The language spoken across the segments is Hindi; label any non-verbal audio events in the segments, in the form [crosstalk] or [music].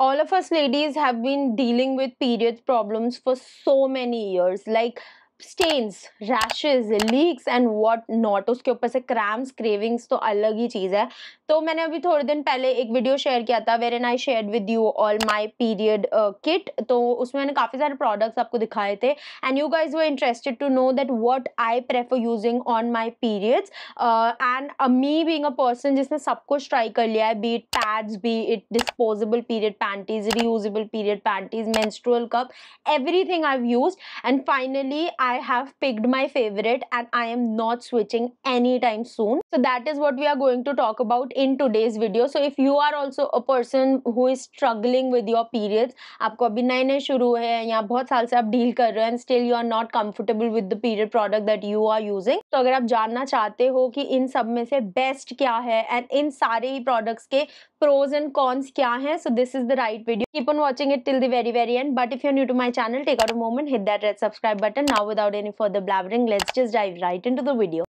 all of us ladies have been dealing with period problems for so many years like stains rashes leaks and what not उसके ऊपर से क्रैम्स क्रेविंग्स तो अलग ही चीज़ है तो मैंने अभी थोड़े दिन पहले एक वीडियो शेयर किया था wherein I share with you all my period kit तो उसमें मैंने काफ़ी सारे प्रोडक्ट्स आपको दिखाए थे एंड यू गाइज वो interested to know that what I prefer using on my periods and me being a person जिसने सब कुछ ट्राई कर लिया है be it pads be it disposable period panties reusable period panties menstrual cup everything I use and finally I I have picked my favorite and I am not switching anytime soon. So that is what we are going to talk about in today's video. So if you are also a person who is struggling with your periods, आपको अभी नए नए शुरू है या बहुत साल से आप डील कर रहे हो and still you are not comfortable with the period product that you are using तो अगर आप जानना चाहते हो कि इन सब में से बेस्ट क्या है एंड इन सारे ही प्रोडक्ट्स के pros and cons kya hai so this is the right video keep on watching it till the very very end but if you're new to my channel take out a moment hit that red subscribe button now without any further blabbering let's just dive right into the video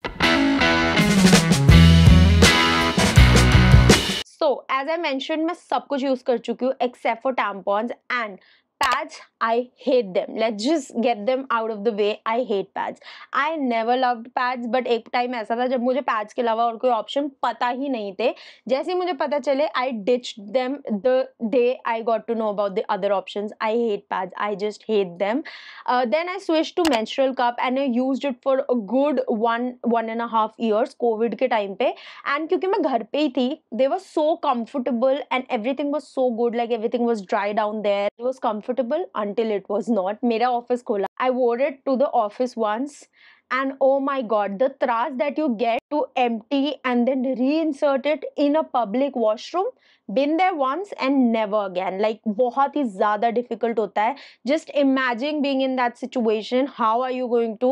so as i mentioned मैं सब कुछ यूज कर चुकी हूँ except for tampons and pads i hate them let's just get them out of the way i hate pads i never loved pads but ek time aisa tha jab mujhe pads ke alawa aur koi option pata hi nahi the jaise hi mujhe pata chale i ditched them the day i got to know about the other options i hate pads i just hate them uh, then i switched to menstrual cup and i used it for a good one one and a half years covid ke time pe and kyunki main ghar pe hi thi they were so comfortable and everything was so good like everything was dry down there it was comfortable comfortable until it was not. Mera office khola. I wore it to the office once and oh my god the trash that you get to empty and then reinsert it in a public washroom been there once and never again like बहुत ही ज़्यादा difficult होता है just imagine being in that situation how are you going to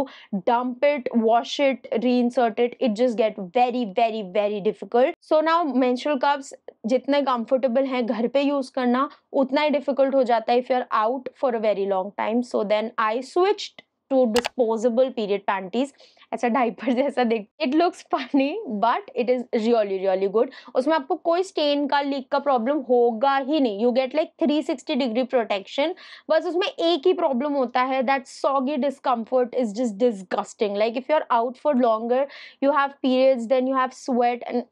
dump it wash it reinsert it it just get very very very difficult so now menstrual cups जितने comfortable हैं घर पे use करना उतना ही difficult हो जाता है if you are out for a very long time so then I switched to disposable period panties ऐसा डाइपर जैसा देख it looks funny but it is really really good उसमें आपको कोई स्टेन का लीक का प्रॉब्लम होगा ही नहीं you get like 360 degree protection बस उसमें एक ही प्रॉब्लम होता है that soggy discomfort is just disgusting like if you are out for longer you have periods then you have sweat and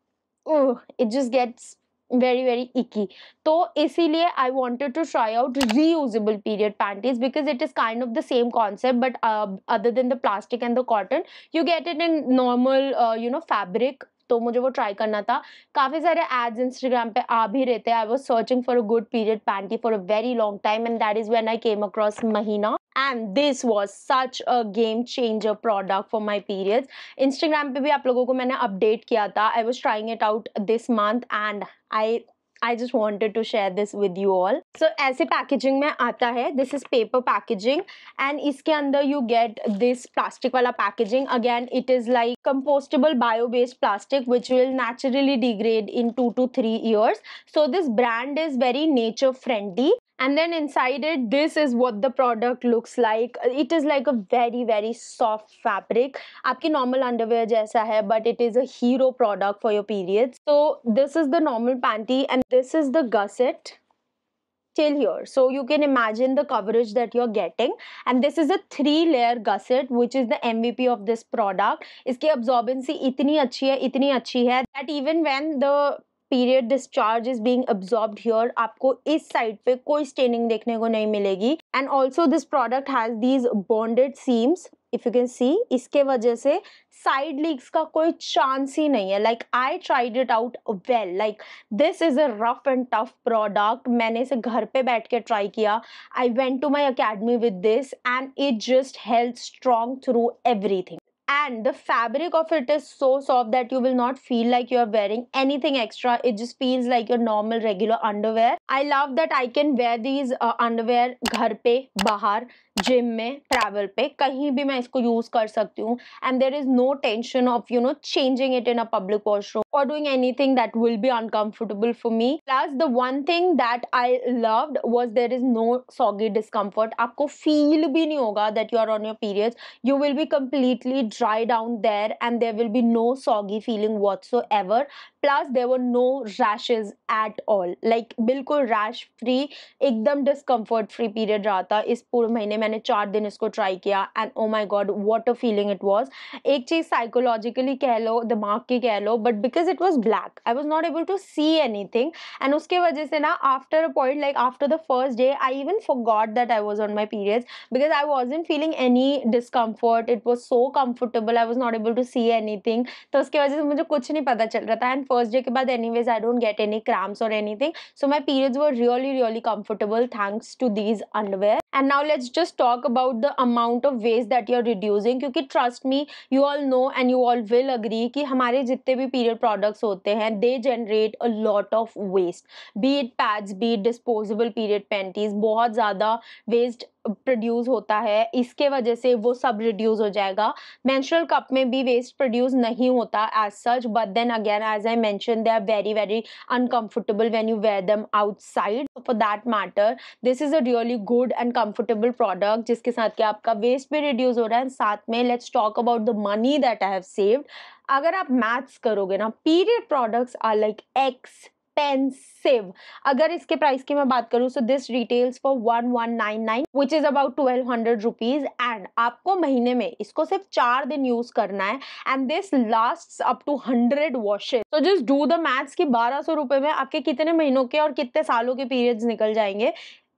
it just gets very very icky so इसीलिए i wanted to try out reusable period panties because it is kind of the same concept but uh, other than the plastic and the cotton you get it in normal uh, you know fabric तो मुझे वो ट्राई करना था काफ़ी सारे एड्स इंस्टाग्राम पे आ भी रहते हैं I was searching for a good period panty for a very long time and that is when I came across Mahina and this was such a game changer product for my periods Instagram पे भी आप लोगों को मैंने अपडेट किया था I was trying it out this month and I I just wanted to share this with you all so ऐसे पैकेजिंग में आता है this is paper packaging and इसके अंदर यू गेट दिस प्लास्टिक वाला packaging again it is like compostable bio based plastic which will naturally degrade in two to three years so this brand is very nature friendly and then inside it this is what the product looks like it is like a very very soft fabric aapki normal underwear jaisa hai but it is a hero product for your periods so this is the normal panty and this is the gusset till here so you can imagine the coverage that you're getting and this is a three layer gusset which is the mvp of this product iski absorbency itni achhi hai itni achhi hai that even when the period discharge is being absorb here आपको इस साइड पे कोई स्टेनिंग देखने को नहीं मिलेगी and also this product has these bonded seams if you can see इसके वजह से साइड लीक्स का कोई चांस ही नहीं है like I tried it out well like this is a rough and tough product मैंने इसे घर पे बैठ के ट्राई किया I went to my academy with this and it just held strong through everything and the fabric of it is so soft that you will not feel like you're wearing anything extra it just feels like your normal regular underwear i love that i can wear these uh, underwear ghar pe bahar gym में ट्रैवल पे कहीं भी मैं इसको यूज कर सकती हूँ and there is no tension of you know changing it in a public washroom और doing anything that will be uncomfortable for me plus the one thing that I loved was there is no soggy discomfort आपको फील भी नहीं होगा that you are on your periods you will be completely dry down there and there will be no soggy feeling whatever plus there were no rashes at all like बिल्कुल रैश फ्री एकदम डिस्कम्फर्ट फ्री पीरियड रहा था इस पूरे महीने मैंने मैंने चार दिन इसको ट्राई किया and oh my god what a feeling it was एक चीज़ साइकोलॉजिकली कह लो दिमाग की कह लो but because it was black I was not able to see anything and उसके वजह से ना after a point like after the first day I even forgot that I was on my periods because I was in feeling any discomfort it was so comfortable I was not able to see anything तो उसकी वजह से मुझे कुछ नहीं पता चल रहा था एंड फर्स्ट डे के बाद anyways I don't get any cramps और anything so my periods were really really comfortable thanks to these underwear and now let's just talk about the amount of waste that you are reducing क्योंकि trust me you all know and you all will agree कि हमारे जितने भी पीरियड प्रोडक्ट्स होते हैं they generate a lot of waste be it pads be it disposable period panties बहुत ज़्यादा वेस्ट प्रोड्यूस होता है इसके वजह से वो सब रिड्यूस हो जाएगा मेंस्ट्रुअल कप में भी वेस्ट प्रोड्यूस नहीं होता as such but then again as I mention they are very very uncomfortable when you wear them outside for that matter this is a really good and comfortable product जिसके साथ कि आपका वेस्ट भी रिड्यूस हो रहा है साथ में let's talk about the money that I have saved अगर आप मैथ्स करोगे ना period products are like ex expensive अगर इसके प्राइस की मैं बात करूँ so this retails for one one nine nine which is about twelve hundred rupees and आपको महीने में इसको सिर्फ चार दिन यूज़ करना है and this last up to hundred washes तो जस्ट डू द मैथ्स की बारह सौ रुपए में आपके कितने महीनों के और कितने सालों के पीरियड्स निकल जाएंगे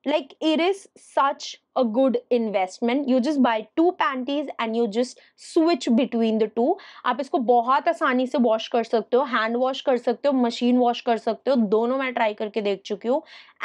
like it is such a good investment. You just buy two panties and you just switch between the two. आप इसको बहुत आसानी से वॉश कर सकते हो हैंड वॉश कर सकते हो मशीन वॉश कर सकते हो दोनों मैं ट्राई करके देख चुकी हूँ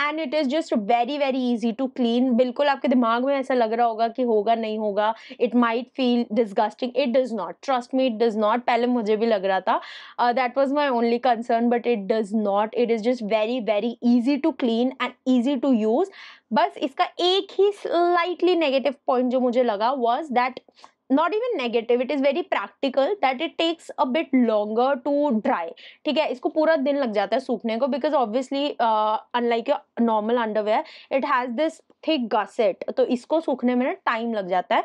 and it is just very very easy to clean बिल्कुल आपके दिमाग में ऐसा लग रहा होगा कि होगा नहीं होगा it might feel disgusting it does not trust me it does not पहले मुझे भी लग रहा था that was my only concern but it does not it is just very very easy to clean and easy to use बस इसका एक ही स्लाइटली नेगेटिव पॉइंट जो मुझे लगा was that not even negative it is very practical that it takes a bit longer to dry ठीक है इसको पूरा दिन लग जाता है सूखने को because obviously unlike your normal underwear it has this thick gusset तो इसको सूखने में ना टाइम लग जाता है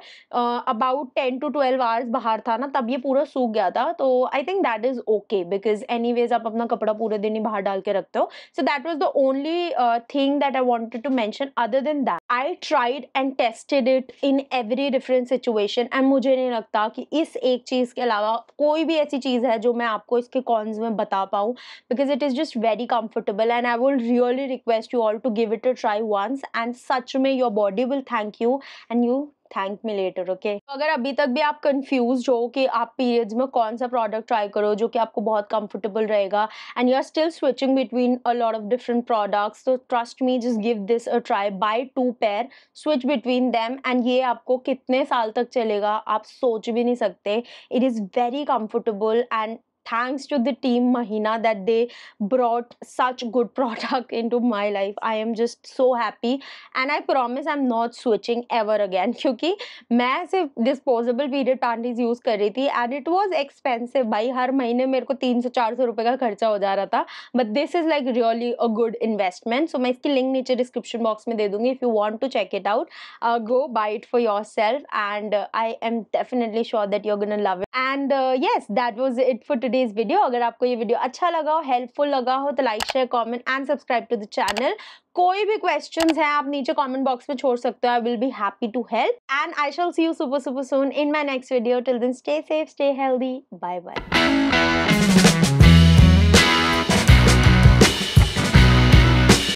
about ten to twelve hours बाहर था ना तब ये पूरा सूख गया था तो I think that is okay because anyways आप अपना कपड़ा पूरे दिन ही बाहर डाल के रखते हो so that was the only thing that I wanted to mention other than that I tried and tested it in every different situation I मुझे नहीं लगता कि इस एक चीज़ के अलावा कोई भी ऐसी चीज़ है जो मैं आपको इसके कॉन्स में बता पाऊँ because it is just very comfortable and I will really request you all to give it a try once and सच में your body will thank you and you thank me later okay तो अगर अभी तक भी आप कंफ्यूज हो कि आप पीरियड्स में कौन सा प्रोडक्ट ट्राई करो जो कि आपको बहुत कंफर्टेबल रहेगा and you are still switching between a lot of different products तो trust me just give this a try buy two pair switch between them and ये आपको कितने साल तक चलेगा आप सोच भी नहीं सकते it is very comfortable and thanks to the team Mahina that they brought such good [laughs] product into my life. I am just so happy and I promise I'm not switching ever again [laughs] क्योंकि मैं सिर्फ disposable period panties and it was expensive By, हर महीने मेरे को तीन से चार सौ रुपये but this is like really a good investment so I'll link the description box में दे दूँगी if you want to check it out uh, go buy it for yourself and uh, I am definitely sure that you're gonna love it and uh, yes that was it for today today's video अगर आपको ये वीडियो अच्छा लगा हो हेल्पफुल लगा हो तो like share comment and subscribe to the channel कोई भी क्वेश्चन है आप नीचे कमेंट बॉक्स में छोड़ सकते हो I will be happy to help and I shall see you super super soon in my next video till then stay safe stay healthy bye bye